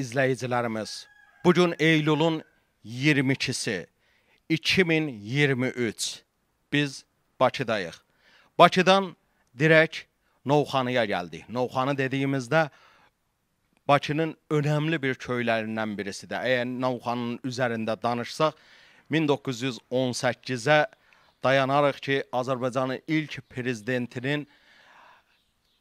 izləyicilərimiz, bu gün Eylulun 22-si 2023 biz Bakıdayıq. Bakıdan dirək Novxanıya gəldik. Novxanı dediyimizdə Bakının önəmli bir köylərindən birisi də. Əgər Novxanın üzərində danışsaq, 1918-ə dayanarıq ki, Azərbaycanın ilk prezidentinin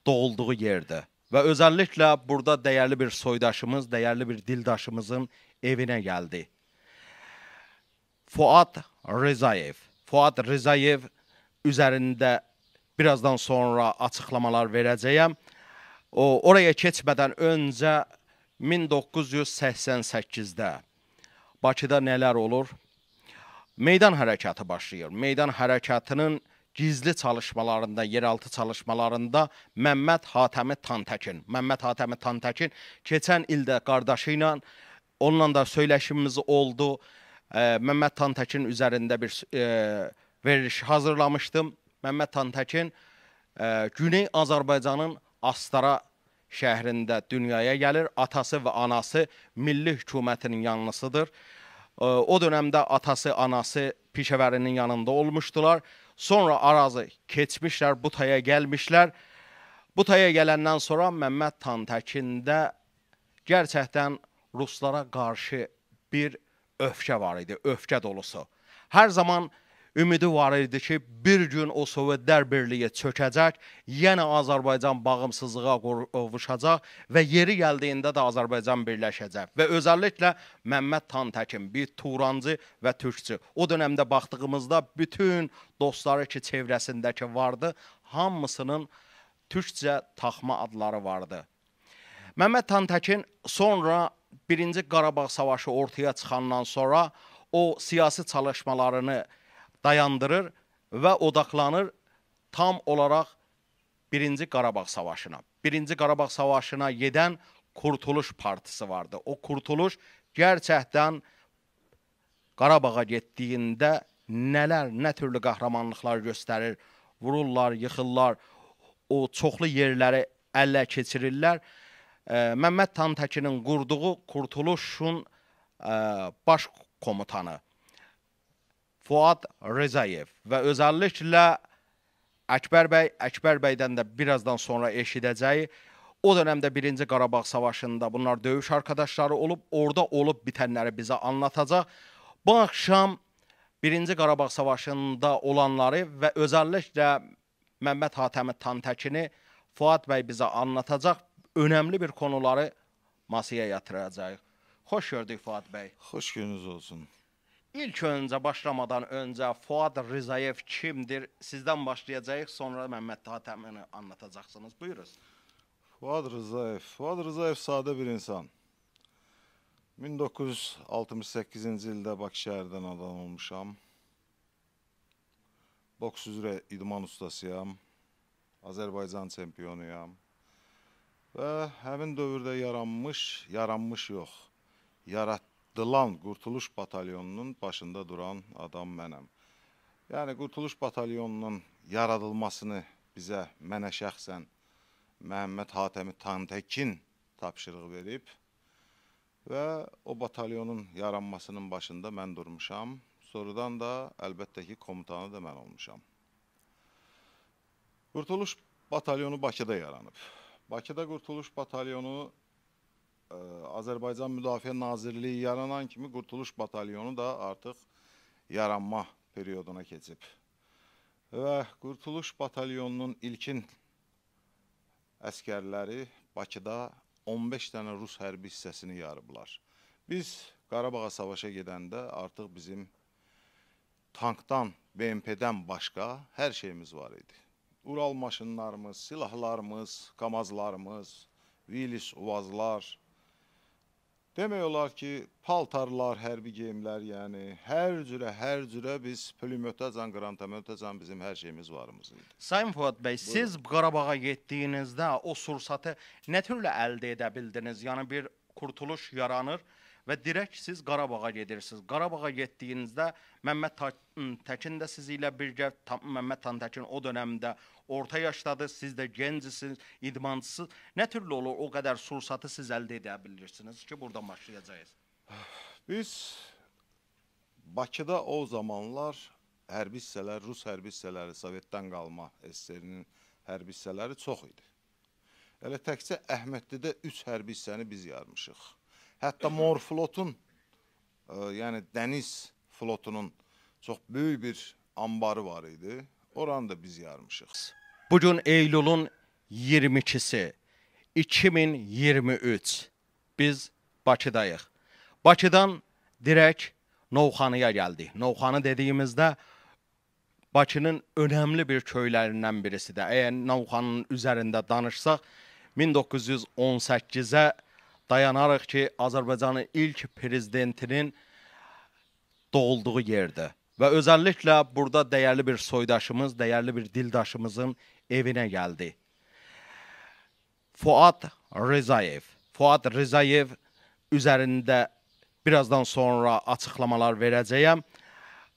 doğulduğu yerdir və özəlliklə burada dəyərli bir soydaşımız, dəyərli bir dildaşımızın evinə gəldi. Fuad Rizayev. Fuad Rizayev üzərində birazdan sonra açıqlamalar verəcəyəm. O, oraya keçmədən öncə 1988-də Bakıda nələr olur? Meydan hərəkatı başlayır. Meydan hərəkatının gizli çalışmalarında, yeraltı çalışmalarında Məmməd Hatəmi Tantəkin, Məmməd Hatəmi Tantəkin keçən ildə qardaşı ilə onunla da söyləşimimiz oldu. E, Məmməd Tantəkin üzərində bir e, veriliş hazırlamışdım. Məmməd Tantəkin e, Güney Azərbaycanın Astara şəhrində dünyaya gəlir. Atası və anası Milli Hökumətinin yanlısıdır. O dönəmdə atası, anası Pişəvərinin yanında olmuşdular. Sonra Arazı keçmişlər, Butaya gəlmişlər. Butaya gələndən sonra Məmməd Tantəkində gerçəkdən ruslara qarşı bir öfkə var idi, öfkə dolusu. Hər zaman Pişəvərinin ümidi var idi ki, bir gün o Sovetlər Birliyi çökəcək, yenə Azərbaycan bağımsızlığa qovuşacaq e, və yeri gəldiyində də Azərbaycan birləşəcək. Və özəlliklə Məmməd Tantəkin bir Turancı və türkçü. O dövrdə baxdığımızda bütün dostları ki, çevrəsindəki vardı, hamısının türkcə taxma adları vardı. Məmməd Tantəkin sonra 1-ci Qarabağ savaşı ortaya çıxandan sonra o siyasi çalışmalarını dayandırır və odaqlanır tam olaraq 1-ci Qarabağ savaşına. 1-ci Qarabağ savaşına gedən Kurtuluş Partisi vardı. O Kurtuluş gerçəkdən Qarabağa getdiyində nələr, nə türlü qəhrəmanlıqlar göstərir, vururlar, yıxırlar, o çoxlu yerləri əllə keçirirlər. Məmməd Tantəkinin qurduğu Kurtuluşun baş komutanı Fuad Rezayev və özəlliklə Əkbər bəy, Əkbər bəydən də birazdan sonra eşidəcəyi o dönəmdə 1-ci Qarabağ savaşında bunlar döyüş arkadaşları olub, orada olub bitənləri bizə anlatacaq. Bu axşam 1-ci Qarabağ savaşında olanları və özəlliklə Məmməd Hatəmi Tantəkini Fuad bəy bizə anlatacaq. Önəmli bir konuları masaya yatıracaq. Xoş gördük Fuad bəy. Xoş gününüz olsun. İlk öncə başlamadan öncə Fuad Rizayev kimdir? Sizdən başlayacağıq, sonra Məmməd Hatəmini anlatacaqsınız. Buyurun. Fuad Rizayev. Fuad Rizayev sadə bir insan. 1968-ci ildə Bakı şəhərindən adam olmuşam. Boks üzrə idman ustasıyam. Azərbaycan çempionuyam. Və həmin dövrdə yaranmış, yaranmış yox, yaratdı Dılan Qurtuluş Batalyonunun başında duran adam mənəm. Yəni Qurtuluş Batalyonunun yaradılmasını bizə mənə şəxsən Məhəmməd Hatəmi Tantəkin tapşırığı verib və o batalyonun yaranmasının başında mən durmuşam. Sonradan da əlbəttə ki, komutanı da mən olmuşam. Qurtuluş batalyonu Bakıda yaranıb. Bakıda Qurtuluş batalyonu e, Azərbaycan Müdafiə Nazirliyi yaranan kimi Qurtuluş Batalyonu da artıq yaranma perioduna keçib. Və Qurtuluş Batalyonunun ilkin əskərləri Bakıda 15 dənə Rus hərbi hissəsini yarıblar. Biz Qarabağa savaşa gedəndə artıq bizim tankdan, BMP-dən başqa hər şeyimiz var idi. Ural maşınlarımız, silahlarımız, kamazlarımız, Vilis, Uvazlar, Demək olar ki, paltarlar, hərbi geyimlər, yəni hər cürə, hər cürə biz pulyotəcan, qrantametəcan bizim hər şeyimiz varımız idi. Sayın Fuad bəy, Buyurun. siz Qarabağa getdiyinizdə o sursatı nə türlə əldə edə bildiniz? Yəni bir qurtuluş yaranır və dirək siz Qarabağa gedirsiniz. Qarabağa getdiyinizdə Məmməd Təkin də sizi ilə birgə Məmməd Təkin o dövrdə orta yaşdadır, siz də gəncisiniz, idmançısınız. Nə türlü olur o qədər sursatı siz əldə edə bilirsiniz ki, burdan başlayacağıq. Biz Bakıda o zamanlar hərbi hissələr, Rus hərbi hissələri, Sovetdən qalma SSR-nin hərbi hissələri çox idi. Elə təkcə Əhmədlidə 3 hərbi hissəni biz yarmışıq. Hətta Morflotun, e, yəni dəniz flotunun çox böyük bir ambarı var idi. Oranı da biz yarmışıq. Bu gün Eylulun 22-si 2023. Biz Bakıdayıq. Bakıdan dirək Novxanıya gəldik. Novxanı dediyimizdə Bakının önəmli bir köylərindən birisidir. Əgər Novxanın üzərində danışsaq, 1918-ə dayanarıq ki, Azərbaycanın ilk prezidentinin doğulduğu yerdir. Və özəlliklə burada dəyərli bir soydaşımız, dəyərli bir dildaşımızın evinə gəldi. Fuad Rizayev. Fuad Rizayev üzərində birazdan sonra açıqlamalar verəcəyəm.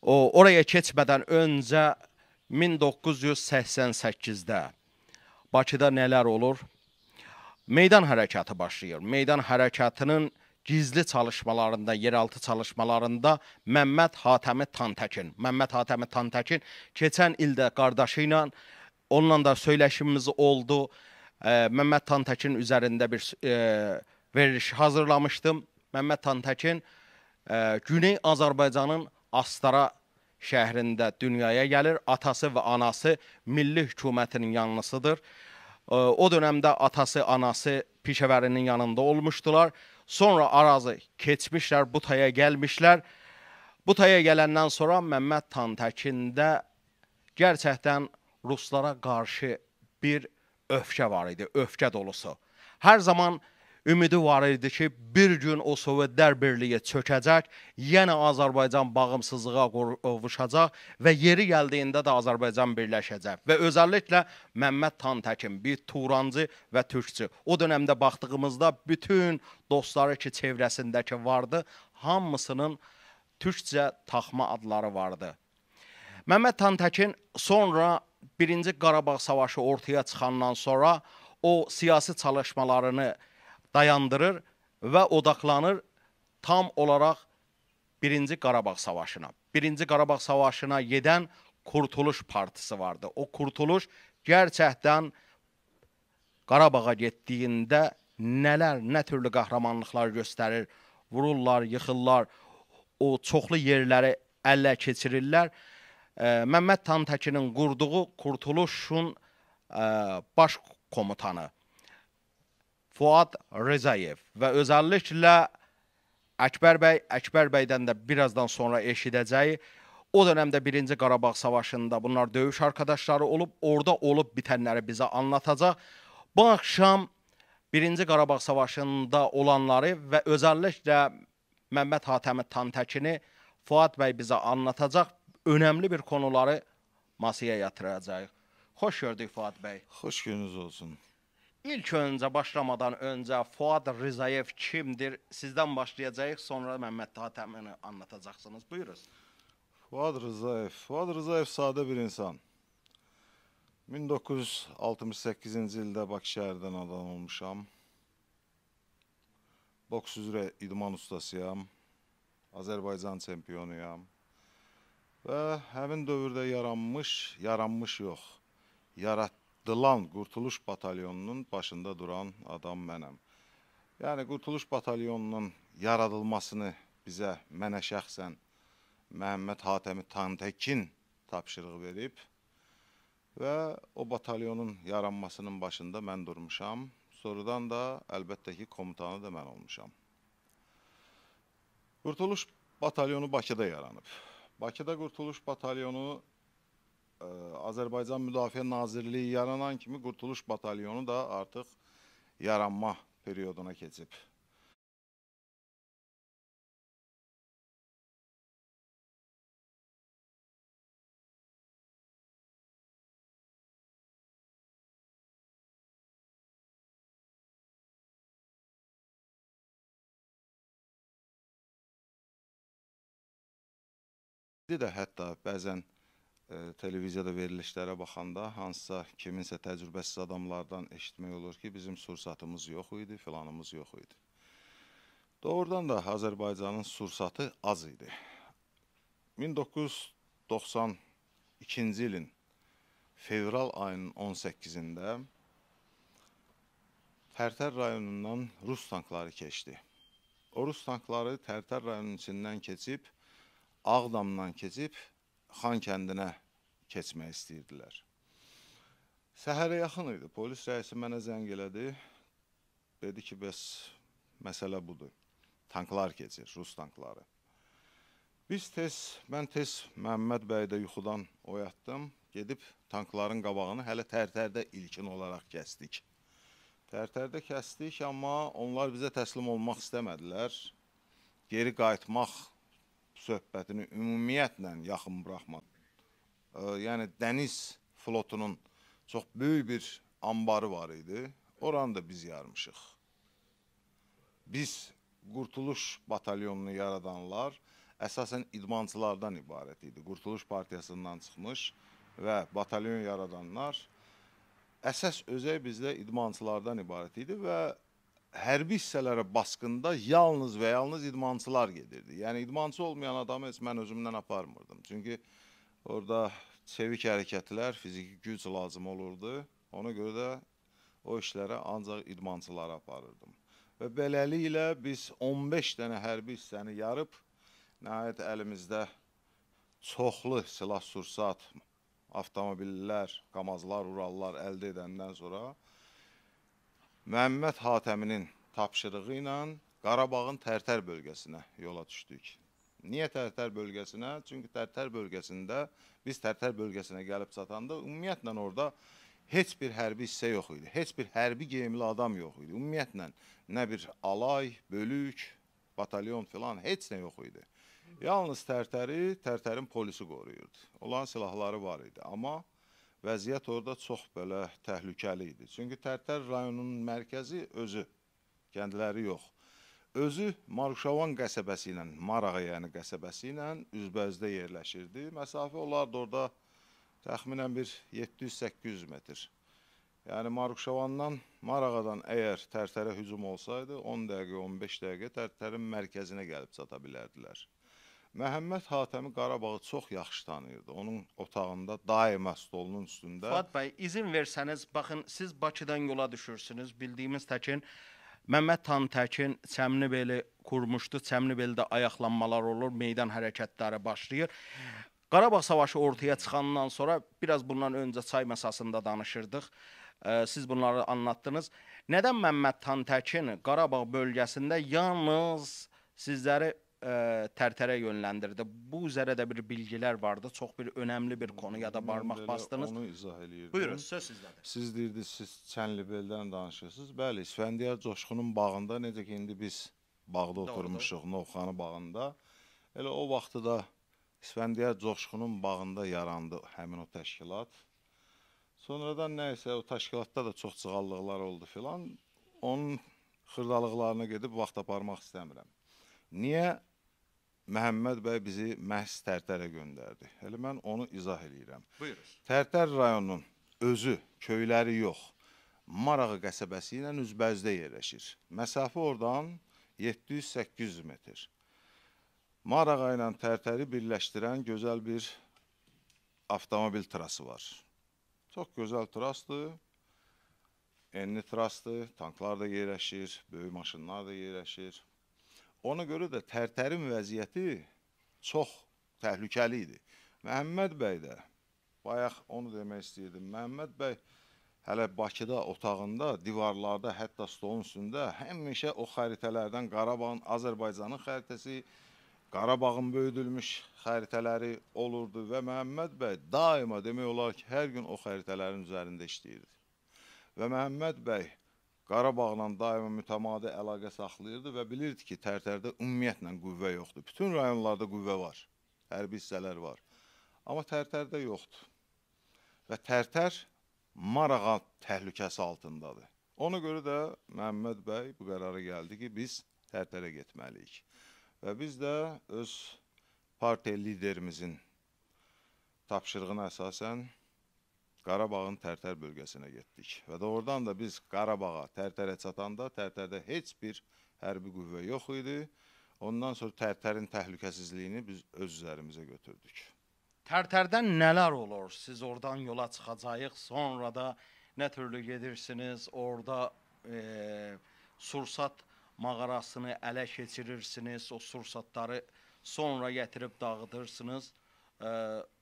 O, oraya keçmədən öncə 1988-də Bakıda nələr olur? meydan hərəkatı başlayır. Meydan hərəkatının gizli çalışmalarında, yeraltı çalışmalarında Məmməd Hatəmi Tantəkin, Məmməd Hatəmi Tantəkin keçən ildə qardaşı ilə onunla da söyləşimimiz oldu. E, Məmməd Tantəkin üzərində bir e, veriliş hazırlamışdım. Məmməd Tantəkin e, Güney Azərbaycanın Astara şəhrində dünyaya gəlir. Atası və anası milli hökumətinin yanlısıdır. O dönəmdə atası, anası Pişəvərinin yanında olmuşdular. Sonra Arazı keçmişlər, Butaya gəlmişlər. Butaya gələndən sonra Məmməd Tantəkində gerçəkdən ruslara qarşı bir öfkə var idi, öfkə dolusu. Hər zaman ümidi var idi ki, bir gün o Sovetlər Birliyi çökəcək, yenə Azərbaycan bağımsızlığa qovuşacaq e, və yeri gəldiyində də Azərbaycan birləşəcək. Və özəlliklə Məmməd Tantəkin bir Turancı və türkçü. O dövrdə baxdığımızda bütün dostları ki, çevrəsindəki vardı, hamısının türkcə taxma adları vardı. Məmməd Tantəkin sonra 1-ci Qarabağ savaşı ortaya çıxandan sonra o siyasi çalışmalarını dayandırır və odaqlanır tam olaraq 1-ci Qarabağ savaşına. 1-ci Qarabağ savaşına gedən Kurtuluş Partisi vardı. O Kurtuluş gerçəkdən Qarabağa getdiyində nələr, nə türlü qəhrəmanlıqlar göstərir. Vururlar, yıxırlar, o çoxlu yerləri əllə keçirirlər. E, Məmməd Tantəkinin qurduğu Kurtuluşun e, baş komutanı Fuad Rezayev və özəlliklə Əkbər bəy, Əkbər bəydən də birazdan sonra eşidəcəyi o dövrdə 1-ci Qarabağ savaşında bunlar döyüş arkadaşları olub, orada olub bitənləri bizə anlatacaq. Bu axşam 1-ci Qarabağ savaşında olanları və özəlliklə Məmməd Hatəmi Tantəkini Fuad bəy bizə anlatacaq. Önəmli bir konuları masaya yatıracağıq. Xoş gördük Fuad bəy. Xoş gününüz olsun. İlk öncə başlamadan öncə Fuad Rizayev kimdir? Sizdən başlayacağıq, sonra Məmməd Tatəmini anlatacaqsınız. Buyurun. Fuad Rizayev. Fuad Rizayev sadə bir insan. 1968-ci ildə Bakı şəhərindən adam olmuşam. Boks üzrə idman ustasıyam. Azərbaycan çempionuyam. Və həmin dövrdə yaranmış, yaranmış yox, yaratdı The Land Qurtuluş Batalyonunun başında duran adam mənəm. Yəni Qurtuluş Batalyonunun yaradılmasını bizə, mənə şəxsən Məhəmməd Hatəmi Tantəkin tapşırığı verib və o batalyonun yaranmasının başında mən durmuşam. Sonradan da əlbəttə ki, komutanı da mən olmuşam. Qurtuluş batalyonu Bakıda yaranıb. Bakıda Qurtuluş batalyonu e, Azərbaycan Müdafiə Nazirliyi yaranan kimi Qurtuluş Batalyonu da artıq yaranma perioduna keçib. də hətta bəzən ə, televiziyada verilişlərə baxanda hansısa kiminsə təcrübəsiz adamlardan eşitmək olur ki, bizim sursatımız yox idi, filanımız yox idi. Doğrudan da Azərbaycanın sursatı az idi. 1992-ci ilin fevral ayının 18-də Tərtər rayonundan Rus tankları keçdi. O Rus tankları Tərtər rayonunun içindən keçib, Ağdamdan keçib Xan kəndinə keçmək istəyirdilər. Səhərə yaxın idi. Polis rəisi mənə zəng elədi. Dedi ki, bəs məsələ budur. Tanklar keçir, Rus tankları. Biz tez, mən tez Məhəmməd bəyi də yuxudan oyatdım. Gedib tankların qabağını hələ tərtərdə ilkin olaraq kəsdik. Tərtərdə kəsdik, amma onlar bizə təslim olmaq istəmədilər. Geri qayıtmaq söhbətini ümumiyyətlə yaxın buraxmadı. Yəni dəniz flotunun çox böyük bir ambarı var idi. Oranı da biz yarmışıq. Biz Qurtuluş batalyonunu yaradanlar əsasən idmançılardan ibarət idi. Qurtuluş partiyasından çıxmış və batalyon yaradanlar əsas özəy bizdə idmançılardan ibarət idi və hərbi hissələrə basqında yalnız və yalnız idmançılar gedirdi. Yəni idmançı olmayan adamı heç mən özümdən aparmırdım. Çünki orada çevik hərəkətlər, fiziki güc lazım olurdu. Ona görə də o işlərə ancaq idmançılara aparırdım. Və beləliklə biz 15 dənə hərbi hissəni yarıb, nəhayət əlimizdə çoxlu silah-sursat, avtomobillər, qamazlar, urallar əldə edəndən sonra Məhəmməd Hatəminin tapşırığı ilə Qarabağın Tərtər bölgəsinə yola düşdük. Niyə Tərtər bölgəsinə? Çünki Tərtər bölgəsində biz Tərtər bölgəsinə gəlib çatanda ümumiyyətlə orada heç bir hərbi hissə yox idi. Heç bir hərbi geyimli adam yox idi. Ümumiyyətlə nə bir alay, bölük, batalyon filan heç nə yox idi. Yalnız Tərtəri Tərtərin polisi qoruyurdu. Olan silahları var idi, amma vəziyyət orada çox belə təhlükəli idi. Çünki Tərtər rayonunun mərkəzi özü, kəndləri yox. Özü Maruşavan qəsəbəsi ilə, Marağa yəni qəsəbəsi ilə üzbəüzdə yerləşirdi. Məsafə olardı orada təxminən bir 700-800 metr. Yəni Maruşavandan, Marağadan əgər Tərtərə hücum olsaydı, 10 dəqiqə, 15 dəqiqə Tərtərin mərkəzinə gəlib çata bilərdilər. Məhəmməd Hatəmi Qarabağı çox yaxşı tanıyırdı. Onun otağında daima stolunun üstündə. Fuad bəy, izin versəniz, baxın, siz Bakıdan yola düşürsünüz. Bildiyimiz təkin Məmməd Tan Təkin Çəmlibeli qurmuşdu. Çəmlibeldə ayaqlanmalar olur, meydan hərəkətləri başlayır. Qarabağ savaşı ortaya çıxandan sonra biraz bundan öncə çay məsasında danışırdıq. Siz bunları anlattınız. Nədən Məmməd Tan Təkin Qarabağ bölgəsində yalnız sizləri ə, e, tərtərə yönləndirdi. Bu üzərə də bir bilgilər vardı. Çox bir önəmli bir konu ya da barmaq bastınız. Onu izah eləyirdim. Buyurun, söz sizdədir. Siz deyirdiniz, siz Çənlibeldən danışırsınız. Bəli, İsfəndiyar Coşqunun bağında necə ki indi biz bağda oturmuşuq, Novxanı bağında. Elə o vaxtı da İsfəndiyar Coşqunun bağında yarandı həmin o təşkilat. Sonradan nə isə o təşkilatda da çox cığallıqlar oldu filan. Onun xırdalıqlarına gedib vaxt aparmaq istəmirəm. Niyə Məhəmməd bəy bizi məhz Tərtərə göndərdi. Elə mən onu izah eləyirəm. Buyurun. Tərtər rayonunun özü, köyləri yox, Marağı qəsəbəsi ilə üzbəzdə yerləşir. Məsafə oradan 700-800 metr. Marağa ilə Tərtəri birləşdirən gözəl bir avtomobil trası var. Çox gözəl trasdır. Enli trasdır, tanklar da yerləşir, böyük maşınlar da yerləşir. Ona görə də Tərtərin vəziyyəti çox təhlükəli idi. Məhəmməd bəy də bayaq onu demək istəyirdim. Məhəmməd bəy hələ Bakıda otağında, divarlarda, hətta stolun üstündə həmişə o xəritələrdən Qarabağın, Azərbaycanın xəritəsi, Qarabağın böyüdülmüş xəritələri olurdu və Məhəmməd bəy daima demək olar ki, hər gün o xəritələrin üzərində işləyirdi. Və Məhəmməd bəy Qarabağla daima mütəmadi əlaqə saxlayırdı və bilirdi ki, Tərtərdə ümumiyyətlə qüvvə yoxdur. Bütün rayonlarda qüvvə var, hərbi hissələr var. Amma Tərtərdə yoxdur. Və Tərtər Marağa təhlükəsi altındadır. Ona görə də Məhəmməd bəy bu qərara gəldi ki, biz Tərtərə getməliyik. Və biz də öz partiya liderimizin tapşırığına əsasən Qarabağın Tərtər bölgəsinə getdik. Və doğrudan da biz Qarabağa, Tərtərə çatanda Tərtərdə heç bir hərbi qüvvə yox idi. Ondan sonra Tərtərin təhlükəsizliyini biz öz üzərimizə götürdük. Tərtərdən nələr olur? Siz oradan yola çıxacağıq, sonra da nə türlü gedirsiniz? Orada e, Sursat mağarasını ələ keçirirsiniz, o sursatları sonra gətirib dağıdırsınız. E,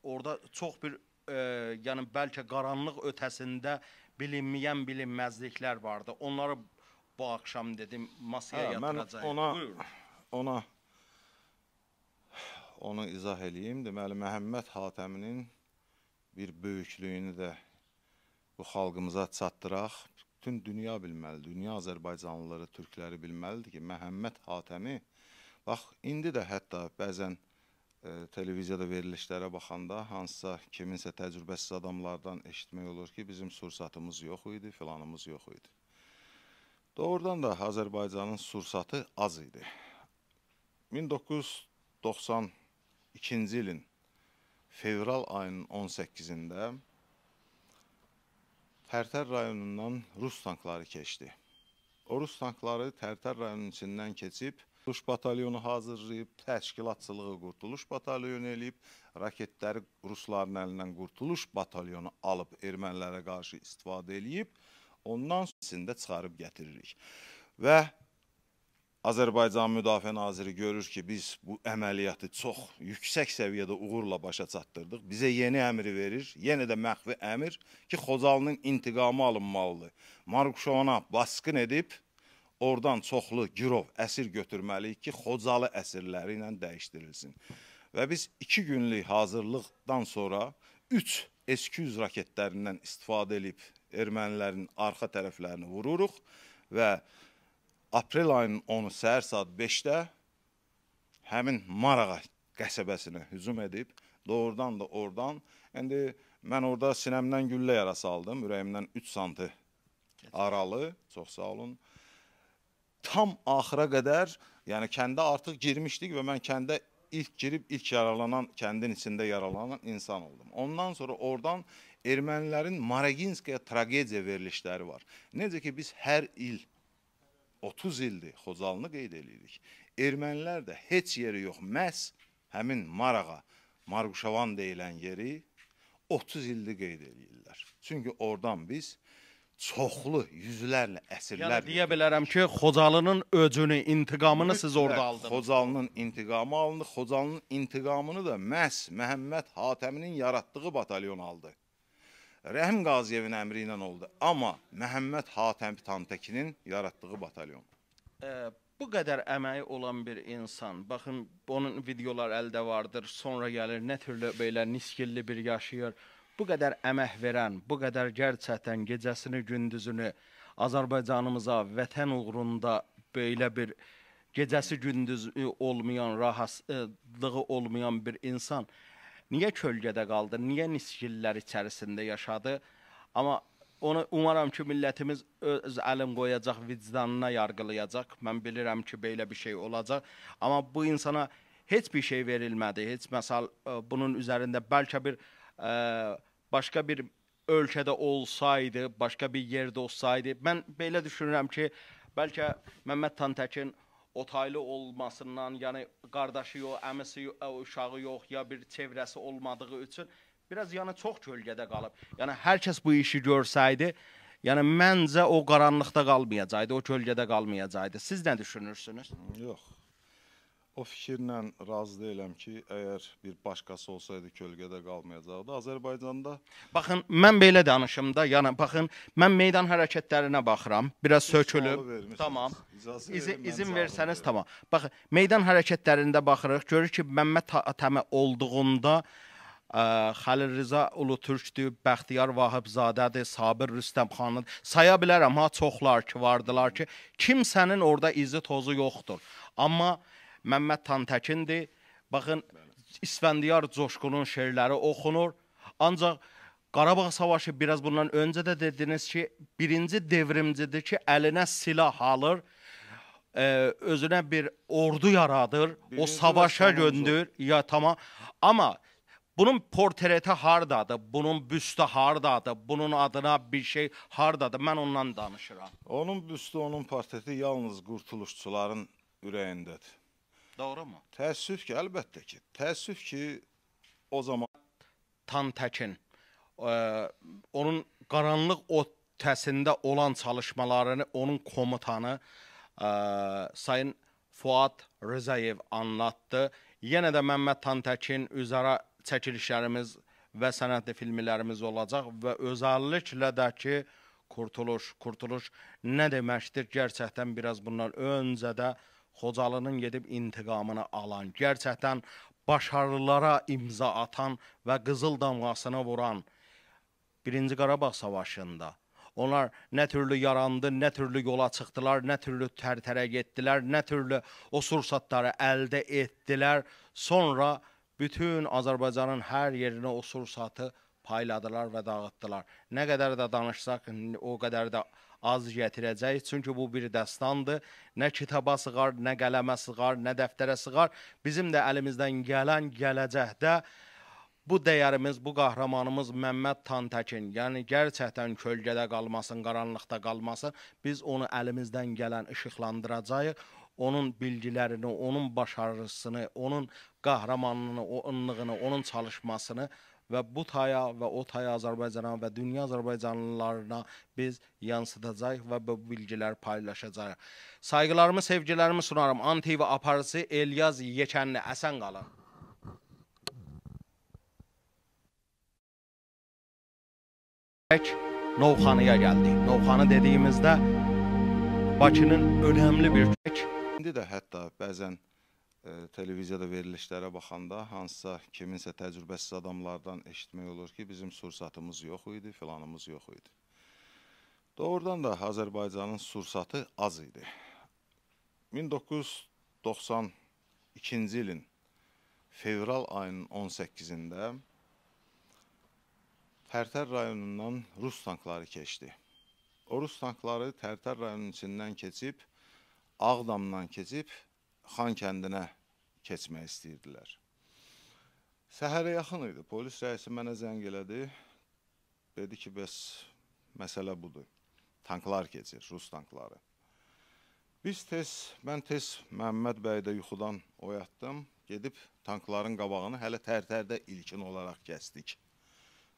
orada çox bir e, yəni bəlkə qaranlıq ötəsində bilinməyən bilinməzliklər vardı. Onları bu axşam dedim masaya hə, yatıracağıq. Mən ona Buyur. ona onu izah eləyim. Deməli Məhəmməd Hatəminin bir böyüklüyünü də bu xalqımıza çatdıraq. Bütün dünya bilməli, dünya Azərbaycanlıları, türkləri bilməlidir ki, Məhəmməd Hatəmi bax indi də hətta bəzən televiziyada verilişlərə baxanda hansısa kiminsə təcrübəsiz adamlardan eşitmək olur ki, bizim sursatımız yox idi, filanımız yox idi. Doğrudan da Azərbaycanın sursatı az idi. 1992-ci ilin fevral ayının 18-də Tərtər rayonundan Rus tankları keçdi. O Rus tankları Tərtər rayonunun içindən keçib Qurtuluş batalyonu hazırlayıb, təşkilatçılığı Qurtuluş batalyonu eləyib, raketləri rusların əlindən Qurtuluş batalyonu alıb ermənilərə qarşı istifadə eləyib, ondan sonra çıxarıb gətiririk. Və Azərbaycan Müdafiə Naziri görür ki, biz bu əməliyyatı çox yüksək səviyyədə uğurla başa çatdırdıq. Bizə yeni əmri verir, yenə də məxfi əmr ki, Xocalının intiqamı alınmalıdır. Marquşovana basqın edib, Oradan çoxlu girov əsir götürməliyik ki, Xocalı əsirləri ilə dəyişdirilsin. Və biz 2 günlük hazırlıqdan sonra 3 S-200 raketlərindən istifadə edib ermənilərin arxa tərəflərini vururuq və aprel ayının 10-u səhər saat 5-də həmin Marağa qəsəbəsinə hücum edib. Doğrudan da oradan, indi mən orada sinəmdən güllə yarası aldım, ürəyimdən 3 santı aralı, çox sağ olun tam axıra qədər, yəni kəndə artıq girmişdik və mən kəndə ilk girib ilk yaralanan, kəndin içində yaralanan insan oldum. Ondan sonra oradan ermənilərin Maraginskaya tragediya verilişləri var. Necə ki, biz hər il 30 ildir Xocalını qeyd edirik. Ermənilər də heç yeri yox, məhz həmin Marağa, Marquşavan deyilən yeri 30 ildir qeyd edirlər. Çünki oradan biz çoxlu yüzlərlə əsirlər. Yəni deyə bilərəm ki, Xocalının öcünü, intiqamını Mütləq, siz orada aldınız. Xocalının intiqamı alındı. Xocalının intiqamını da məhz Məhəmməd Hatəminin yaratdığı batalyon aldı. Rəhim Qaziyevin əmri ilə oldu. Amma Məhəmməd Hatəm Tantəkinin yaratdığı batalyon. E, bu qədər əməyi olan bir insan, baxın onun videolar əldə vardır, sonra gəlir nə türlü belə niskilli bir yaşayır bu qədər əmək verən, bu qədər gər çətən gecəsini, gündüzünü Azərbaycanımıza, vətən uğrunda belə bir gecəsi gündüzü olmayan, rahatlığı olmayan bir insan niyə kölgədə qaldı, niyə nisgillər içərisində yaşadı? Amma onu umaram ki, millətimiz öz əlim qoyacaq, vicdanına yargılayacaq. Mən bilirəm ki, belə bir şey olacaq. Amma bu insana heç bir şey verilmədi. Heç məsəl e, bunun üzərində bəlkə bir ə, başqa bir ölkədə olsaydı, başqa bir yerdə olsaydı, mən belə düşünürəm ki, bəlkə Məmməd Tantəkin otaylı olmasından, yəni qardaşı yox, əmisi yox, ə, uşağı yox, ya bir çevrəsi olmadığı üçün biraz yəni çox kölgədə qalıb. Yəni hər kəs bu işi görsəydi, yəni məncə o qaranlıqda qalmayacaqdı, o kölgədə qalmayacaqdı. Siz nə düşünürsünüz? Yox o fikirlə razı deyiləm ki, əgər bir başqası olsaydı kölgədə qalmayacaqdı. Azərbaycanda Baxın, mən belə danışım da, yəni baxın, mən meydan hərəkətlərinə baxıram. Biraz sökülüb. Tamam. İcazə İzi, izin versəniz tamam. Baxın, meydan hərəkətlərində baxırıq, görürük ki, Məmməd Təmə olduğunda ə, Xəlil Rza Ulutürkdür, Bəxtiyar Vahibzadədir, Sabir Rüstəmxanın. Saya bilərəm ha çoxlar ki vardılar ki, kimsənin orada izi tozu yoxdur. Amma Məmməd Tantəkindir. Baxın, İsfəndiyar Coşqunun şeirləri oxunur. Ancaq Qarabağ savaşı biraz bundan öncə də dediniz ki, birinci devrimcidir ki, əlinə silah alır, ə, e, özünə bir ordu yaradır, birinci o savaşa göndür, ya tamam. Amma bunun portreti hardadır, bunun büstü hardadır, bunun adına bir şey hardadır. Mən ondan danışıram. Onun büstü, onun portreti yalnız qurtuluşçuların ürəyindədir. Doğrumu? Təəssüf ki, əlbəttə ki. Təəssüf ki, o zaman Tan Təkin ə, e, onun qaranlıq ötəsində olan çalışmalarını onun komutanı ə, e, Sayın Fuad Rızayev anlattı. Yenə də Məmməd Tantəkin üzara çəkilişlərimiz və sənətli filmlərimiz olacaq və özəlliklə də ki, Kurtuluş, Kurtuluş nə deməkdir? Gerçəkdən biraz bundan öncə də Xocalının gedib intiqamını alan, gerçəkdən başarılara imza atan və qızıl damğasını vuran 1-ci Qarabağ savaşında Onlar nə türlü yarandı, nə türlü yola çıxdılar, nə türlü tərtərə getdilər, nə türlü o sursatları əldə etdilər. Sonra bütün Azərbaycanın hər yerinə o sursatı payladılar və dağıtdılar. Nə qədər də danışsaq, o qədər də az gətirəcək. Çünki bu bir dastandır. Nə kitaba sığar, nə qələmə sığar, nə dəftərə sığar. Bizim də əlimizdən gələn gələcəkdə bu dəyərimiz, bu qəhrəmanımız Məmməd Tantəkin, yəni gerçəkdən kölgədə qalmasın, qaranlıqda qalmasın. Biz onu əlimizdən gələn işıqlandıracağıq. Onun bilgilərini, onun başarısını, onun qəhrəmanlığını, o ınlığını, onun çalışmasını və bu taya və o taya Azərbaycana və dünya Azərbaycanlılarına biz yansıdacağıq və bu bilgiləri paylaşacağıq. Sayğılarımı, sevgilərimi sunaram. ANTV aparıcısı Elyaz Yekənli əsən qalın. Novxanıya gəldik. Novxanı dediyimizdə Bakının önəmli bir indi də hətta bəzən televiziyada verilişlərə baxanda hansısa kiminsə təcrübəsiz adamlardan eşitmək olur ki, bizim sursatımız yox idi, filanımız yox idi. Doğrudan da Azərbaycanın sursatı az idi. 1992-ci ilin fevral ayının 18-də Tərtər rayonundan Rus tankları keçdi. O Rus tankları Tərtər rayonunun içindən keçib, Ağdamdan keçib Xan kəndinə keçmək istəyirdilər. Səhərə yaxın idi. Polis rəisi mənə zəng elədi. Dedi ki, bəs məsələ budur. Tanklar keçir, Rus tankları. Biz tez, mən tez Məhəmməd bəyi də yuxudan oyatdım. Gedib tankların qabağını hələ tərtərdə ilkin olaraq kəsdik.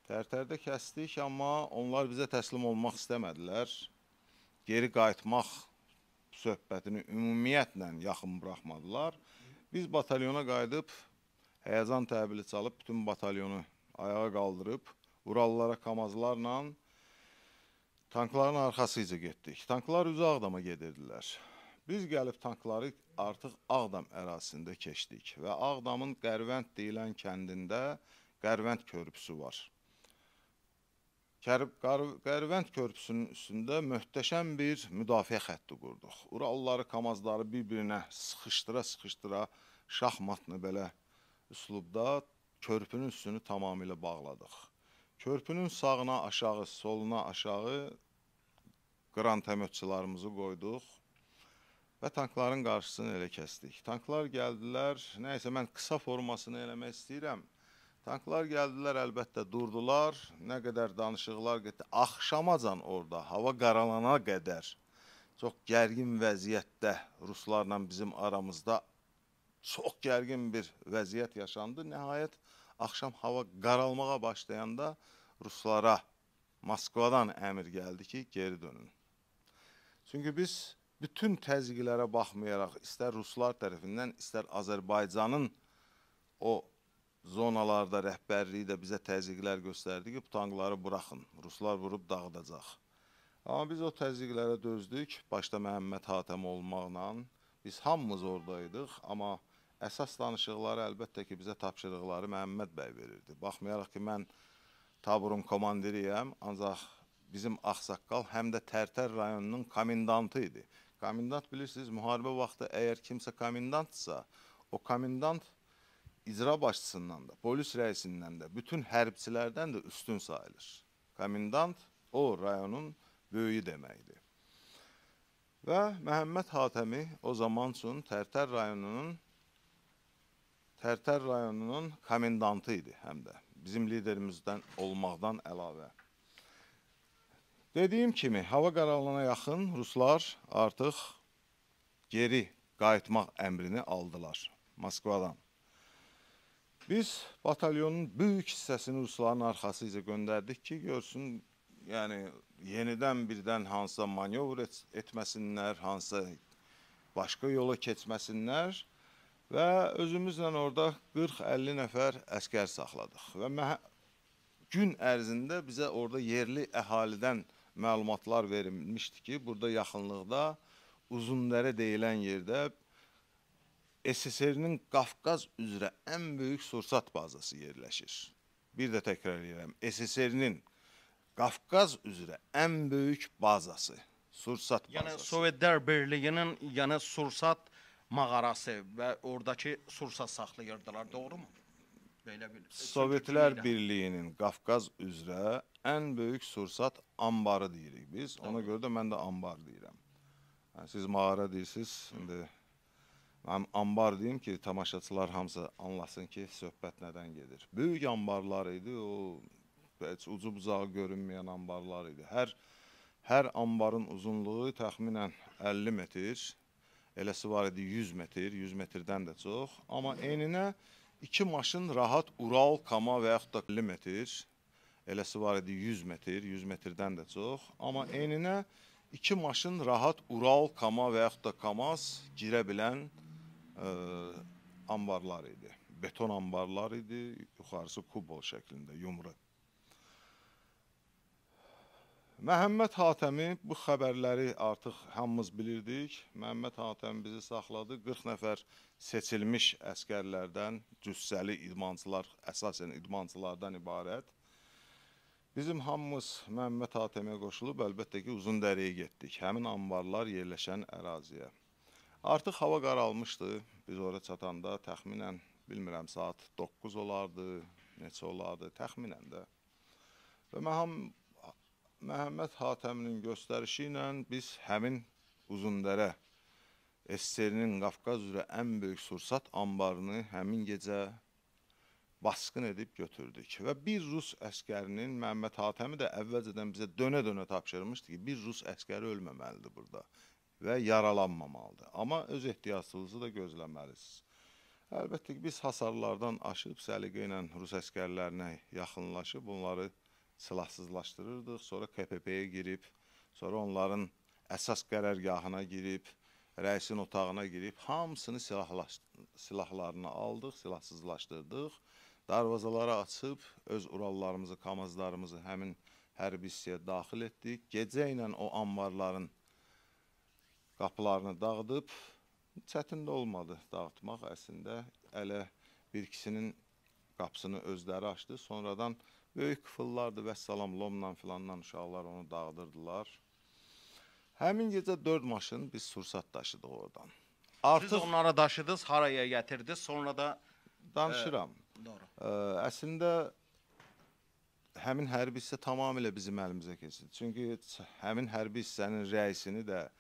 Tərtərdə kəsdik, amma onlar bizə təslim olmaq istəmədilər. Geri qayıtmaq söhbətini ümumiyyətlə yaxın buraxmadılar. Biz batalyona qayıdıb, həyəcan təbili çalıb bütün batalyonu ayağa qaldırıb, Urallara kamazlarla tankların arxasıca getdik. Tanklar üzü Ağdama gedirdilər. Biz gəlib tankları artıq Ağdam ərazisində keçdik və Ağdamın Qərvənd deyilən kəndində Qərvənd körpüsü var. Kərib Qar Qərvənd körpüsünün üstündə möhtəşəm bir müdafiə xətti qurduq. Uralları, Kamazları bir-birinə sıxışdıra-sıxışdıra şahmatını belə üslubda körpünün üstünü tamamilə bağladıq. Körpünün sağına aşağı, soluna aşağı qıran təmətçilarımızı qoyduq və tankların qarşısını elə kəsdik. Tanklar gəldilər, nəysə mən qısa formasını eləmək istəyirəm. Tanklar gəldilər, əlbəttə durdular. Nə qədər danışıqlar getdi. Axşamacan orada hava qaralana qədər çox gərgin vəziyyətdə ruslarla bizim aramızda çox gərgin bir vəziyyət yaşandı. Nəhayət axşam hava qaralmağa başlayanda ruslara Moskvadan əmr gəldi ki, geri dönün. Çünki biz bütün təzyiqlərə baxmayaraq, istər ruslar tərəfindən, istər Azərbaycanın o zonalarda rəhbərliyi də bizə təzyiqlər göstərdi ki, bu tankları buraxın, ruslar vurub dağıdacaq. Amma biz o təzyiqlərə dözdük, başda Məhəmməd Hatəm olmaqla. Biz hamımız oradaydıq, amma əsas danışıqları əlbəttə ki, bizə tapşırıqları Məhəmməd bəy verirdi. Baxmayaraq ki, mən taburun komandiriyəm, ancaq bizim Axsaqqal həm də Tərtər rayonunun komendantı idi. Komendant bilirsiniz, müharibə vaxtı əgər kimsə komendantsa, o komendant icra başçısından da, polis rəisindən də, bütün hərbçilərdən də üstün sayılır. Komendant o rayonun böyüyü deməkdir. Və Məhəmməd Hatəmi o zaman üçün Tərtər rayonunun Tərtər rayonunun komendantı idi həm də. Bizim liderimizdən olmaqdan əlavə. Dediyim kimi, hava qaralana yaxın ruslar artıq geri qayıtmaq əmrini aldılar Moskvadan. Biz batalyonun böyük hissəsini Rusların arxası izə göndərdik ki, görsün, yəni yenidən birdən hansısa manevr et etməsinlər, hansısa başqa yola keçməsinlər və özümüzlə orada 40-50 nəfər əskər saxladıq və gün ərzində bizə orada yerli əhalidən məlumatlar verilmişdi ki, burada yaxınlıqda Uzundərə deyilən yerdə SSRİ-nin Qafqaz üzrə ən böyük sursat bazası yerləşir. Bir də təkrar edirəm, SSRİ-nin Qafqaz üzrə ən böyük bazası, sursat yəni, bazası. Yəni Sovetlər Birliyinin yəni sursat mağarası və ordakı sursat saxlayırdılar, doğrumu? Belə bilir. Sovetlər Birliyinin Qafqaz üzrə ən böyük sursat ambarı deyirik biz. Ona görə də mən də ambar deyirəm. Yəni, siz mağara deyirsiniz, indi Ambar deyim ki, tamaşaçılar hamısı anlasın ki, söhbət nədən gedir. Böyük ambarlar idi, o heç ucu bucağı görünməyən ambarlar idi. Hər hər ambarın uzunluğu təxminən 50 metr, eləsi var idi 100 metr, 100 metrdən də çox, amma eyninə iki maşın rahat Ural, Kama və yaxud da 50 metr, eləsi var idi 100 metr, 100 metrdən də çox, amma eyninə iki maşın rahat Ural, Kama və yaxud da Kamaz girə bilən anbarlar idi. Beton anbarlar idi, yuxarısı kubol şəklində, yumru. Məhəmməd Hatəmi bu xəbərləri artıq hamımız bilirdik. Məhəmməd Hatəm bizi saxladı. 40 nəfər seçilmiş əskərlərdən, cüssəli idmançılar, əsasən idmançılardan ibarət. Bizim hamımız Məhəmməd Hatəmə qoşulub, əlbəttə ki, uzun dərəyə getdik. Həmin anbarlar yerləşən əraziyə. Artıq hava qaralmışdı. Biz ora çatanda təxminən bilmirəm saat 9 olardı, neçə olardı təxminən də. Və Məhəm Məhəmməd Hatəminin göstərişi ilə biz həmin Uzundərə SSR-nin Qafqaz üzrə ən böyük sursat anbarını həmin gecə basqın edib götürdük və bir rus əskərinin Məhəmməd Hatəmi də əvvəlcədən bizə dönə-dönə tapşırmışdı ki, bir rus əskəri ölməməlidir burada və yaralanmamalıdır. Amma öz ehtiyatsızlığınızı da gözləməlisiniz. Əlbəttə ki, biz hasarlardan aşıb səliqə ilə rus əskərlərinə yaxınlaşıb bunları silahsızlaşdırırdıq. Sonra KPP-yə girib, sonra onların əsas qərərgahına girib, rəisin otağına girib, hamısını silahlarını aldıq, silahsızlaşdırdıq. Darvazaları açıb öz Urallarımızı, Kamazlarımızı həmin hərbi hissəyə daxil etdik. Gecə ilə o anvarların qapılarını dağıdıb. Çətin də olmadı dağıtmaq əslində. Ələ bir ikisinin qapısını özləri açdı. Sonradan böyük qıfıllardı və salam lomla filandan uşaqlar onu dağıdırdılar. Həmin gecə 4 maşın biz sursat daşıdıq oradan. Artıq Siz onlara daşıdınız, haraya gətirdiniz, sonra da e, danışıram. Ə, doğru. Ə, e, əslində həmin hərbi hissə tamamilə bizim əlimizə keçdi. Çünki həmin hərbi hissənin rəisini də ə,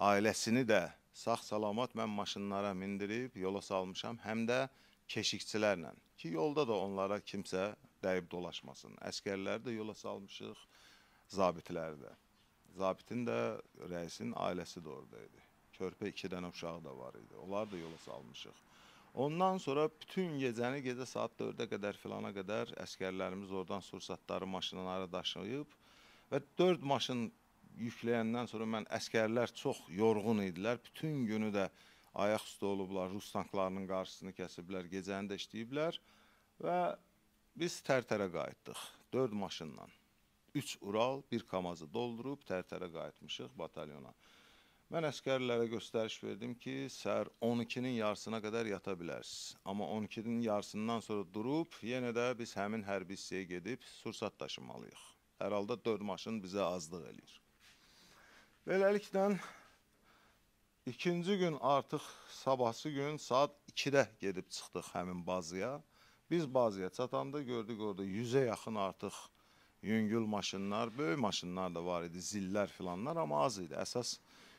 ailəsini də sağ-salamat mən maşınlara mindirib yola salmışam, həm də keşikçilərlə ki, yolda da onlara kimsə dəyib dolaşmasın. Əskərləri də yola salmışıq, zabitləri də. Zabitin də rəisin ailəsi də orada idi. Körpə iki dənə uşağı da var idi. Onlar da yola salmışıq. Ondan sonra bütün gecəni gecə saat 4-ə qədər filana qədər əskərlərimiz oradan sursatları maşınlara daşıyıb və 4 maşın yükləyəndən sonra mən əskərlər çox yorğun idilər. Bütün günü də ayaq üstə olublar, rus tanklarının qarşısını kəsiblər, gecəni də işləyiblər və biz tərtərə qayıtdıq 4 maşınla. 3 Ural, 1 Kamazı doldurub tərtərə qayıtmışıq batalyona. Mən əskərlərə göstəriş verdim ki, səhər 12-nin yarısına qədər yata bilərsiniz. Amma 12-nin yarısından sonra durub, yenə də biz həmin hərbi hissəyə gedib sursat daşımalıyıq. Hər halda 4 maşın bizə azlıq eləyir. Beləliklə, ikinci gün artıq sabahsı gün saat 2-də gedib çıxdıq həmin bazıya. Biz bazıya çatanda gördük orada 100-ə yaxın artıq yüngül maşınlar, böyük maşınlar da var idi, zillər filanlar, amma az idi. Əsas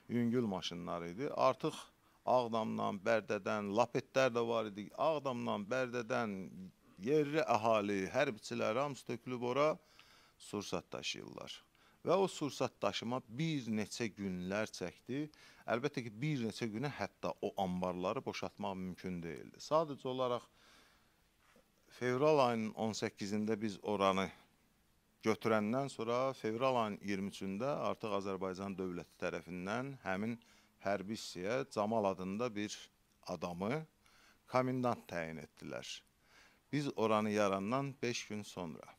yüngül maşınlar idi. Artıq Ağdamdan, Bərdədən, Lapetlər də var idi. Ağdamdan, Bərdədən yerli əhali, hərbçilər hamısı tökülüb ora sursat daşıyırlar. Və o sursatdaşıma bir neçə günlər çəkdi. Əlbəttə ki, bir neçə günə hətta o ambarları boşaltmaq mümkün deyildi. Sadəcə olaraq fevral ayının 18-də biz oranı götürəndən sonra fevral ayının 23-də artıq Azərbaycan dövləti tərəfindən həmin hərbi hissəyə Camal adında bir adamı komendant təyin etdilər. Biz oranı yarandan 5 gün sonra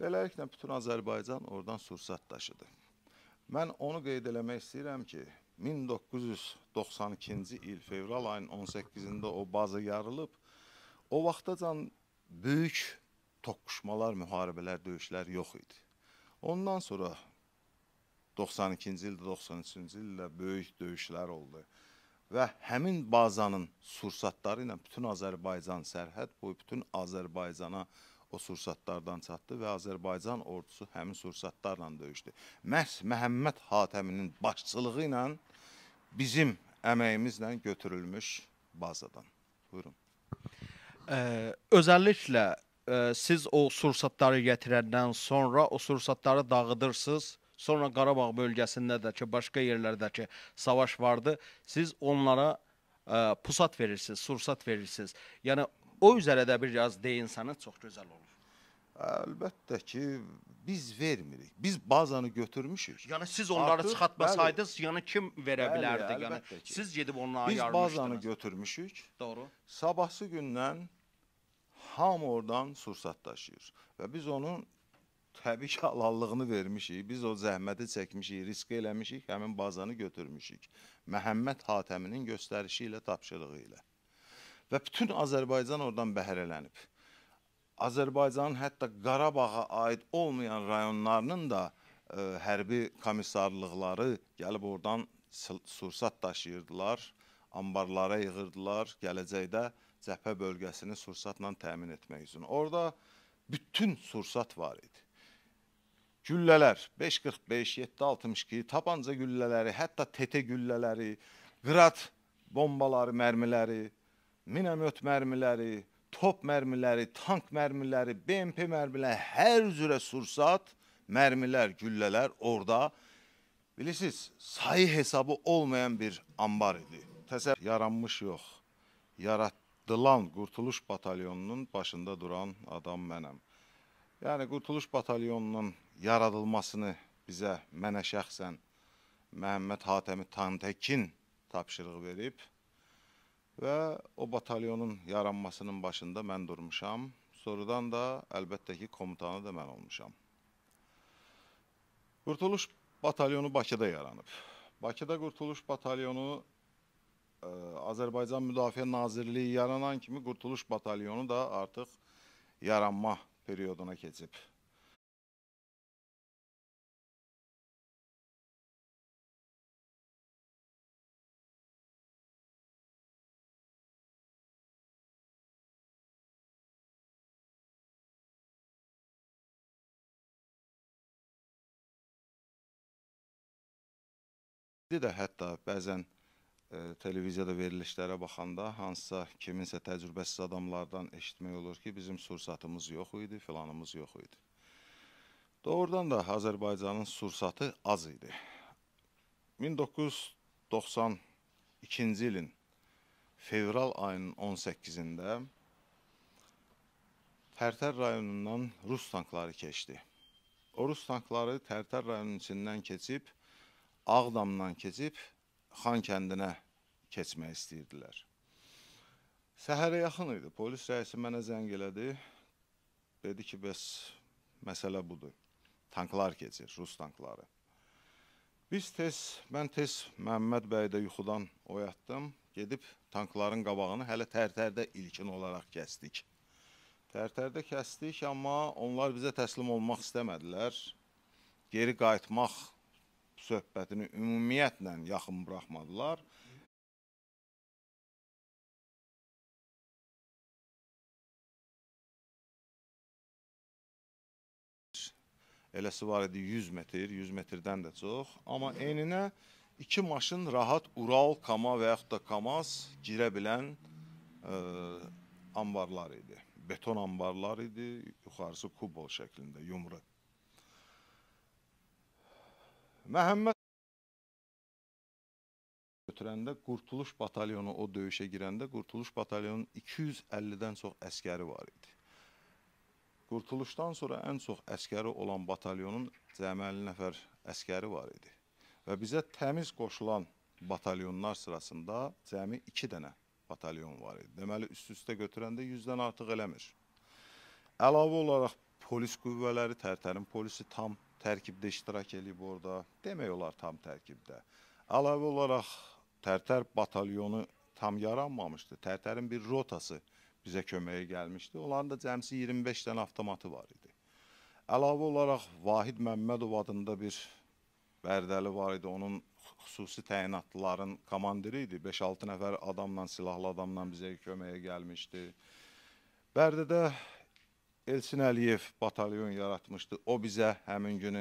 Beləliklə, bütün Azərbaycan oradan sursat daşıdı. Mən onu qeyd eləmək istəyirəm ki, 1992-ci il fevral ayının 18-də o baza yarılıb, o vaxtacan böyük toqquşmalar, müharibələr, döyüşlər yox idi. Ondan sonra 92-ci ildə, 93-cü ildə böyük döyüşlər oldu və həmin bazanın sursatları ilə bütün Azərbaycan sərhəd boyu bütün Azərbaycana o sursatlardan çatdı və Azərbaycan ordusu həmin sursatlarla döyüşdü. Məhz Məhəmməd Hatəminin başçılığı ilə bizim əməyimizlə götürülmüş bazadan. Buyurun. Ə, özəlliklə ə, siz o sursatları gətirəndən sonra o sursatları dağıdırsınız. Sonra Qarabağ bölgəsində də ki, başqa yerlərdəki savaş vardı. Siz onlara ə, pusat verirsiniz, sursat verirsiniz. Yəni o üzərə də bir yaz deyinsanız çox gözəl olur. Əlbəttə ki, biz vermirik. Biz bazanı götürmüşük. Yəni siz onları Artıq, çıxartmasaydınız, bəli, yəni kim verə bəli, bilərdi? Yəni ki. siz gedib onlara yardım etdiniz. Biz bazanı götürmüşük. Doğru. Sabahsı gündən hamı oradan sursat daşıyır və biz onun təbii ki, halallığını vermişik. Biz o zəhməti çəkmişik, risk eləmişik, həmin bazanı götürmüşük. Məhəmməd Hatəminin göstərişi ilə, tapşırığı ilə və bütün Azərbaycan oradan bəhərələnib. Azərbaycanın hətta Qarabağa aid olmayan rayonlarının da ə, e, hərbi komissarlıqları gəlib oradan sursat daşıyırdılar, ambarlara yığırdılar, gələcəkdə cəbhə bölgəsini sursatla təmin etmək üçün. Orada bütün sursat var idi. Güllələr 5.45, 7.62, tabanca güllələri, hətta TT güllələri, qrat bombaları, mərmiləri, minamyot mərmiləri, top mərmiləri, tank mərmiləri, BMP mərmiləri, hər cürə sursat mərmilər, güllələr orada bilirsiniz, sayı hesabı olmayan bir ambar idi. Təsəvvür yaranmış yox. Yaratdılan Qurtuluş batalyonunun başında duran adam mənəm. Yəni Qurtuluş batalyonunun yaradılmasını bizə mənə şəxsən Məhəmməd Hatəmi Tantəkin tapşırığı verib. Ve o batalyonun yaranmasının başında mən durmuşam. Sonradan da əlbəttə ki, komutanı da mən olmuşam. Kurtuluş batalyonu Bakıda yaranıb. Bakıda Kurtuluş batalyonu e, Azerbaycan Müdafiye Nazirliği yaranan kimi Kurtuluş batalyonu da artık yaranma periyoduna keçib. Bir də hətta bəzən ə, e, televiziyada verilişlərə baxanda hansısa kiminsə təcrübəsiz adamlardan eşitmək olur ki, bizim sursatımız yox idi, filanımız yox idi. Doğrudan da Azərbaycanın sursatı az idi. 1992-ci ilin fevral ayının 18-də Tərtər rayonundan Rus tankları keçdi. O Rus tankları Tərtər rayonunun içindən keçib Ağdamdan keçib Xan kəndinə keçmək istəyirdilər. Səhərə yaxın idi. Polis rəisi mənə zəng elədi. Dedi ki, bəs məsələ budur. Tanklar keçir, Rus tankları. Biz tez, mən tez Məhəmməd bəyi də yuxudan oyatdım. Gedib tankların qabağını hələ tərtərdə ilkin olaraq kəsdik. Tərtərdə kəsdik, amma onlar bizə təslim olmaq istəmədilər. Geri qayıtmaq söhbətini ümumiyyətlə yaxın buraxmadılar. Eləsi var idi 100 metr, 100 metrdən də çox. Amma eyninə iki maşın rahat Ural, Kama və yaxud da Kamaz girə bilən ə, e, anbarlar idi. Beton anbarlar idi, yuxarısı kubol şəklində, yumru. Məhəmməd götürəndə Qurtuluş batalyonu o döyüşə girəndə Qurtuluş batalyonunun 250-dən çox əskəri var idi. Qurtuluşdan sonra ən çox əskəri olan batalyonun cəməli nəfər əskəri var idi. Və bizə təmiz qoşulan batalyonlar sırasında cəmi 2 dənə batalyon var idi. Deməli üst-üstə götürəndə 100-dən artıq eləmir. Əlavə olaraq polis qüvvələri, Tərtərin polisi tam tərkibdə iştirak eləyib orada. Demək olar tam tərkibdə. Əlavə olaraq Tərtər batalyonu tam yaranmamışdı. Tərtərin bir rotası bizə köməyə gəlmişdi. Onların da cəmsi 25 dənə avtomatı var idi. Əlavə olaraq Vahid Məmmədov adında bir bərdəli var idi. Onun xüsusi təyinatlıların komandiri idi. 5-6 nəfər adamla, silahlı adamla bizə köməyə gəlmişdi. Bərdədə Elçin Əliyev batalyon yaratmışdı. O bizə həmin günü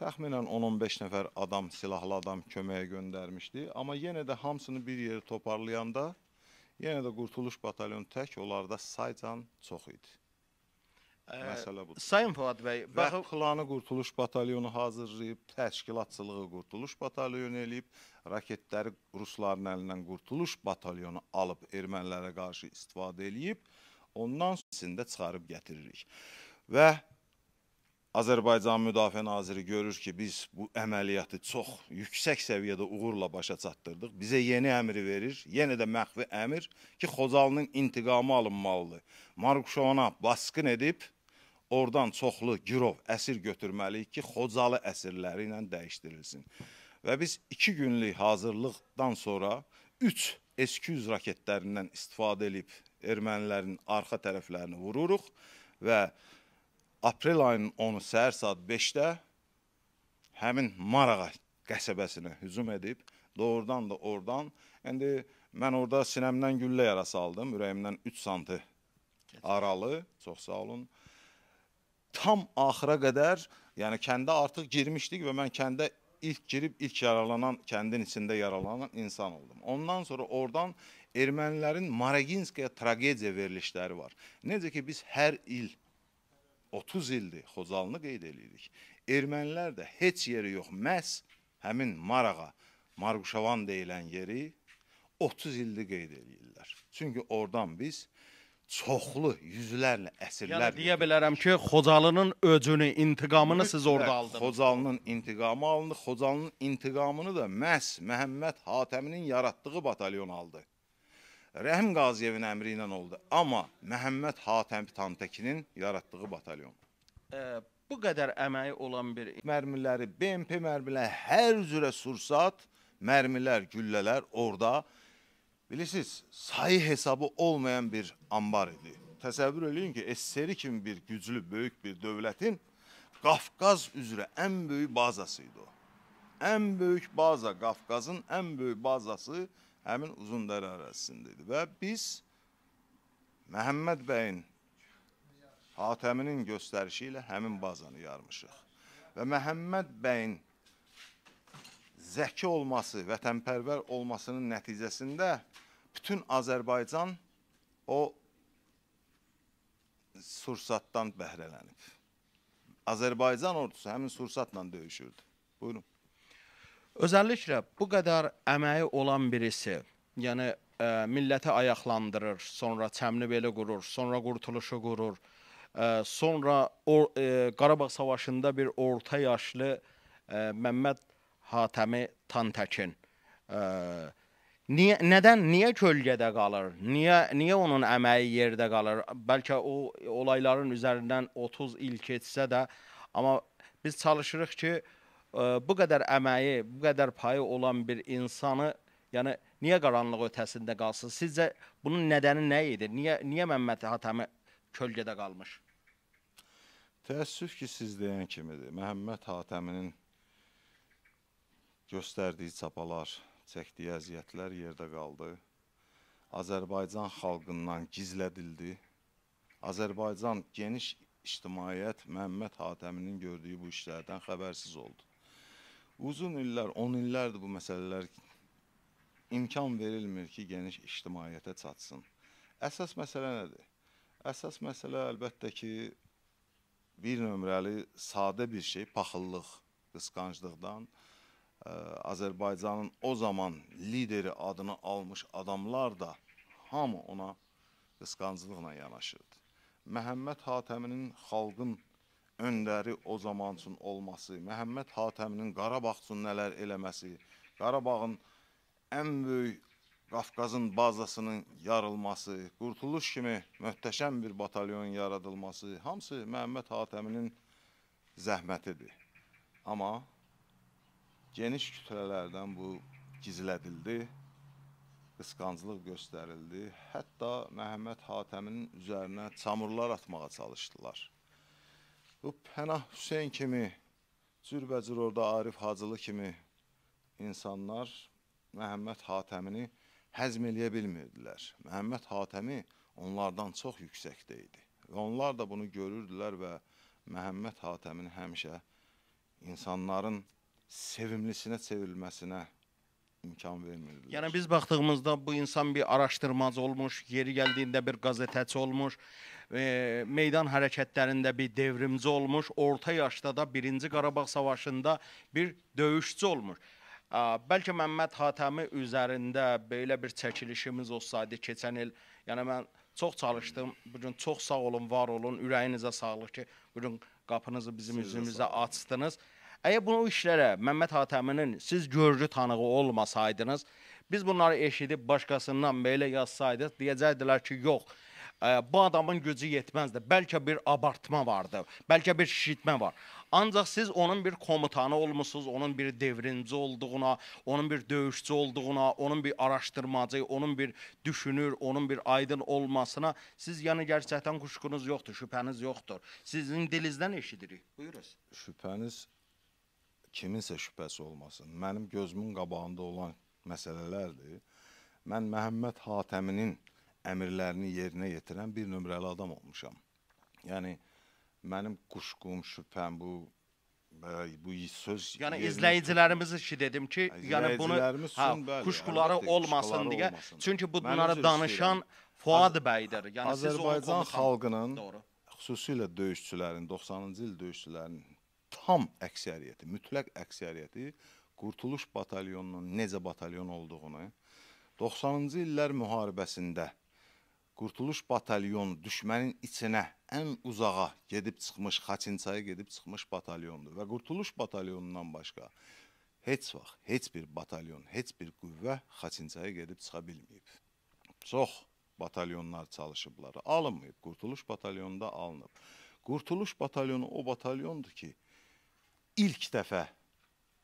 təxminən 10-15 nəfər adam, silahlı adam köməyə göndərmişdi. Amma yenə də hamısını bir yerə toparlayanda yenə də Qurtuluş batalyonu tək onlarda saycan çox idi. Ə, Məsələ budur. Sayın Polad bəy, baxın, planı Qurtuluş batalyonu hazırlayıb, təşkilatçılığı Qurtuluş batalyonu eləyib, raketləri rusların əlindən Qurtuluş batalyonu alıb ermənilərə qarşı istifadə eləyib. Ondan sində çıxarıb gətiririk. Və Azərbaycan Müdafiə Naziri görür ki, biz bu əməliyyatı çox yüksək səviyyədə uğurla başa çatdırdıq. Bizə yeni əmri verir, yenə də məxfi əmr ki, Xocalının intiqamı alınmalıdır. Marquşovana baskın edib, oradan çoxlu girov əsir götürməliyik ki, Xocalı əsirləri ilə dəyişdirilsin. Və biz iki günlük hazırlıqdan sonra üç S-200 raketlərindən istifadə edib ermənilərin arxa tərəflərini vururuq və aprel ayının 10-u səhər saat 5-də həmin Marağa qəsəbəsinə hücum edib, doğrudan da oradan, indi mən orada sinəmdən güllə yarası aldım, ürəyimdən 3 santı aralı, çox sağ olun. Tam axıra qədər, yəni kəndə artıq girmişdik və mən kəndə ilk girib ilk yaralanan, kəndin içində yaralanan insan oldum. Ondan sonra oradan ermənilərin Maraginskaya tragediya verilişləri var. Necə ki, biz hər il 30 ildir Xocalını qeyd edirik. Ermənilər də heç yeri yox, məhz həmin Marağa, Marquşavan deyilən yeri 30 ildir qeyd edirlər. Çünki oradan biz çoxlu yüzlərlə əsirlər. Yəni deyə bilərəm ki, Xocalının öcünü, intiqamını Mütləq siz orada aldınız. Xocalının intiqamı alındı. Xocalının intiqamını da məhz Məhəmməd Hatəminin yaratdığı batalyon aldı. Rəhim Qaziyevin əmri ilə oldu. Amma Məhəmməd Hatəmi Tantəkinin yaratdığı batalyon. E, bu qədər əməyi olan bir mərmiləri, BMP mərmiləri, hər cürə sursat, mərmilər, güllələr orada bilirsiniz, sayı hesabı olmayan bir ambar idi. Təsəvvür eləyin ki, SSR kimi bir güclü, böyük bir dövlətin Qafqaz üzrə ən böyük bazası idi o. Ən böyük baza, Qafqazın ən böyük bazası həmin uzunlar arasındaydı. Və biz Məhəmməd bəyin Hatəminin göstərişi ilə həmin bazanı yarmışıq. Və Məhəmməd bəyin zəki olması, vətənpərvər olmasının nəticəsində bütün Azərbaycan o sursatdan bəhrələnib. Azərbaycan ordusu həmin sursatla döyüşürdü. Buyurun. Özəlliklə bu qədər əməyi olan birisi, yəni ə, e, millətə ayaqlandırır, sonra çəmli belə qurur, sonra qurtuluşu qurur, ə, e, sonra or, ə, e, Qarabağ savaşında bir orta yaşlı ə, Məmməd Hatəmi Tantəkin ə, Niyə nədən niyə kölgədə qalır? Niyə niyə onun əməyi yerdə qalır? Bəlkə o olayların üzərindən 30 il keçsə də, amma biz çalışırıq ki, ə, bu qədər əməyi, bu qədər payı olan bir insanı, yəni niyə qaranlıq ötəsində qalsın? Sizcə bunun nədəni nə idi? Niyə niyə Məmməd Hatəmi kölgədə qalmış? Təəssüf ki, siz deyən kimidir. Məhəmməd Hatəminin göstərdiyi çapalar, çəkdiyi əziyyətlər yerdə qaldı. Azərbaycan xalqından gizlədildi. Azərbaycan geniş ictimaiyyət Məhəmməd Hatəminin gördüyü bu işlərdən xəbərsiz oldu. Uzun illər, 10 illərdir bu məsələlər imkan verilmir ki, geniş ictimaiyyətə çatsın. Əsas məsələ nədir? Əsas məsələ əlbəttə ki, bir nömrəli sadə bir şey, paxıllıq, qısqanclıqdan ə, e, Azərbaycanın o zaman lideri adını almış adamlar da hamı ona qısqanclıqla yanaşırdı. Məhəmməd Hatəminin xalqın öndəri o zaman üçün olması, Məhəmməd Hatəminin Qarabağ üçün nələr eləməsi, Qarabağın ən böyük Qafqazın bazasının yarılması, qurtuluş kimi möhtəşəm bir batalyon yaradılması, hamısı Məhəmməd Hatəminin zəhmətidir. Amma geniş kütlələrdən bu gizlədildi, qısqanclıq göstərildi. Hətta Məhəmməd Hatəmin üzərinə çamurlar atmağa çalışdılar. Bu Pənah Hüseyn kimi, cürbəcür orada Arif Hacılı kimi insanlar Məhəmməd Hatəmini həzm eləyə bilmirdilər. Məhəmməd Hatəmi onlardan çox yüksəkdə idi. Və onlar da bunu görürdülər və Məhəmməd Hatəmin həmişə insanların sevimlisinə çevrilməsinə imkan vermirdilər. Yəni biz baxdığımızda bu insan bir araşdırmacı olmuş, yeri gəldiyində bir qəzetəçi olmuş, e, meydan hərəkətlərində bir devrimci olmuş, orta yaşda da 1-ci Qarabağ savaşında bir döyüşçü olmuş. Ə, bəlkə Məmməd Hatəmi üzərində belə bir çəkilişimiz olsaydı keçən il, yəni mən çox çalışdım. Bu gün çox sağ olun, var olun, ürəyinizə sağlıq ki, bu gün qapınızı bizim üzümüzə açdınız. Sağ olun. Əgər bunu o işlərə Məmməd Hatəminin siz görgü tanığı olmasaydınız, biz bunları eşidib başqasından belə yazsaydıq, deyəcəkdilər ki, yox, ə, bu adamın gücü yetməzdi. Bəlkə bir abartma vardı, bəlkə bir şişitmə var. Ancaq siz onun bir komutanı olmusunuz, onun bir devrinci olduğuna, onun bir döyüşçü olduğuna, onun bir araşdırmacı, onun bir düşünür, onun bir aydın olmasına siz yəni gerçəkdən quşqunuz yoxdur, şübhəniz yoxdur. Sizin dilinizdən eşidirik. Buyurun. Şübhəniz kiminsə şübhəsi olmasın. Mənim gözümün qabağında olan məsələlərdir. Mən Məhəmməd Hatəminin əmirlərini yerinə yetirən bir nömrəli adam olmuşam. Yəni mənim quşqum, şübhəm bu e, bu söz yəni izləyicilərimiz işi dedim ki, yəni bunu ha, quşquları olmasın quşquları deyə. Olmasın. Çünki bunları danışan Fuad bəydir. Yəni Azərbaycan siz onu xalqının doğru. xüsusilə döyüşçülərin 90-cı il döyüşçülərinin tam əksəriyyəti, mütləq əksəriyyəti Qurtuluş batalyonunun necə batalyon olduğunu, 90-cı illər müharibəsində Qurtuluş batalyonu düşmənin içinə ən uzağa gedib çıxmış, Xaçinçaya gedib çıxmış batalyondur və Qurtuluş batalyonundan başqa heç vaxt heç bir batalyon, heç bir qüvvə Xaçinçaya gedib çıxa bilməyib. Çox batalyonlar çalışıblar, alınmayıb. Qurtuluş batalyonunda alınıb. Qurtuluş batalyonu o batalyondur ki, ilk dəfə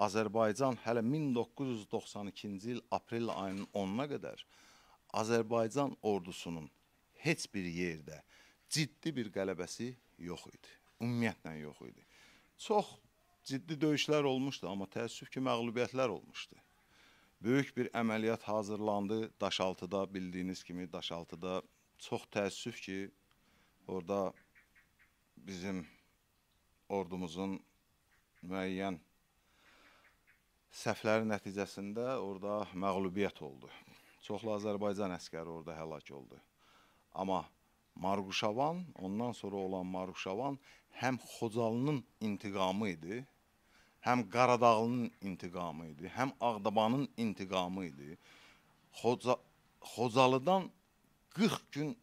Azərbaycan hələ 1992-ci il aprel ayının 10-na qədər Azərbaycan ordusunun heç bir yerdə ciddi bir qələbəsi yox idi. Ümumiyyətlə yox idi. Çox ciddi döyüşlər olmuşdu, amma təəssüf ki, məğlubiyyətlər olmuşdu. Böyük bir əməliyyat hazırlandı Daşaltıda, bildiyiniz kimi Daşaltıda. Çox təəssüf ki, orada bizim ordumuzun müəyyən səhvlərin nəticəsində orada məğlubiyyət oldu. Çoxlu Azərbaycan əskəri orada həlak oldu. Amma Marquşavan, ondan sonra olan Marquşavan həm Xocalının intiqamı idi, həm Qaradağlının intiqamı idi, həm Ağdabanın intiqamı idi. Xoca, Xocalıdan 40 gün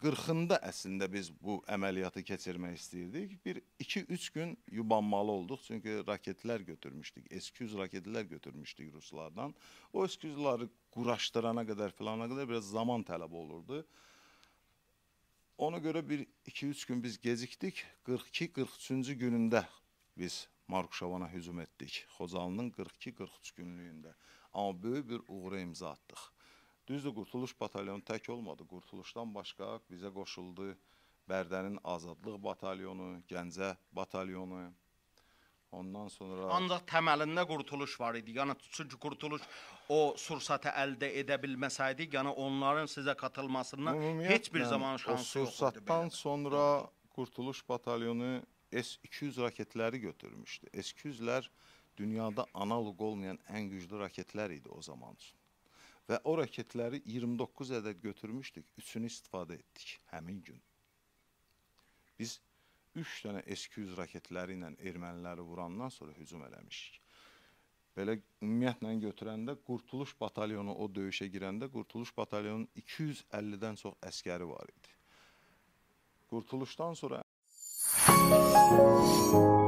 40-ında əslində biz bu əməliyyatı keçirmək istəyirdik. Bir 2-3 gün yubanmalı olduq. Çünki raketlər götürmüşdük. S-200 raketlər götürmüşdük ruslardan. O S-200-ləri quraşdırana qədər filana qədər biraz zaman tələb olurdu. Ona görə bir 2-3 gün biz gecikdik. 42-43-cü günündə biz Markuşovana hücum etdik. Xocalının 42-43 günlüyündə. Amma böyük bir uğura imza atdıq. Düzdür, Qurtuluş batalyonu tək olmadı. Qurtuluşdan başqa bizə qoşuldu Bərdənin Azadlıq batalyonu, Gəncə batalyonu. Ondan sonra Ancaq təməlində qurtuluş var idi. Yəni çünki qurtuluş o sursatı əldə edə bilməsəydi, yəni onların sizə qatılmasından Ümumiyyətlə, heç bir zaman şansı yox idi. Sursatdan sonra qurtuluş batalyonu S-200 raketləri götürmüşdü. S-200-lər dünyada analoq olmayan ən güclü raketlər idi o zaman üçün. Və o raketləri 29 ədəd götürmüşdük, üçünü istifadə etdik həmin gün. Biz 3 dənə S-200 raketləri ilə erməniləri vurandan sonra hücum eləmişik. Belə ümumiyyətlə götürəndə Qurtuluş batalyonu o döyüşə girəndə Qurtuluş batalyonunun 250-dən çox əskəri var idi. Qurtuluşdan sonra Müzik